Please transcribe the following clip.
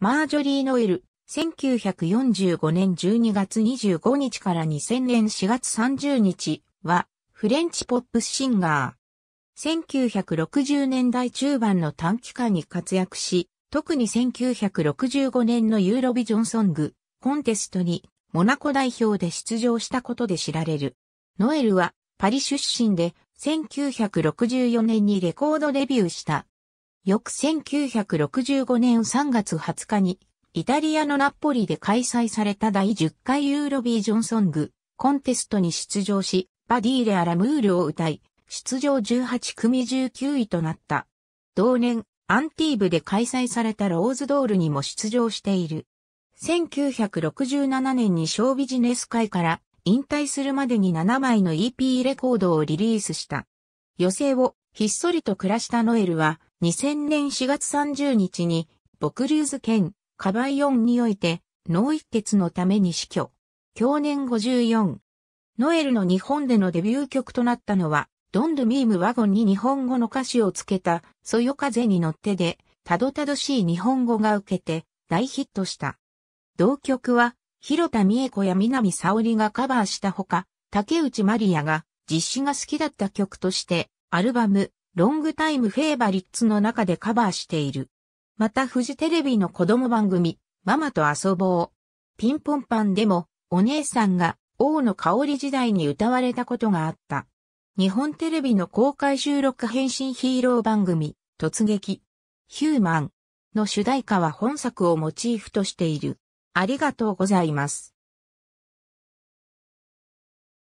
マージョリー・ノエル、1945年12月25日から2000年4月30日は、フレンチポップスシンガー。1960年代中盤の短期間に活躍し、特に1965年のユーロビジョンソング、コンテストに、モナコ代表で出場したことで知られる。ノエルは、パリ出身で、1964年にレコードデビューした、翌1965年3月20日に、イタリアのナッポリで開催された第10回ユーロビージョンソングコンテストに出場し、バディーレ・ア・ラムールを歌い、出場18組19位となった。同年、アンティーブで開催されたローズドールにも出場している。1967年に小ビジネス界から引退するまでに7枚の EP レコードをリリースした。余生をひっそりと暮らしたノエルは2000年4月30日に、ボクルーズ県、カバイオンにおいて、脳一血のために死去。去年54。ノエルの日本でのデビュー曲となったのは、ドンドミームワゴンに日本語の歌詞をつけた、そよ風に乗ってで、たどたどしい日本語が受けて、大ヒットした。同曲は、広田美恵子や南沙織がカバーしたほか、竹内まりやが実施が好きだった曲として、アルバム、ロングタイムフェーバリッツの中でカバーしている。またフジテレビの子供番組、ママと遊ぼう。ピンポンパンでも、お姉さんが、王の香り時代に歌われたことがあった。日本テレビの公開収録変身ヒーロー番組、突撃。ヒューマンの主題歌は本作をモチーフとしている。ありがとうございます。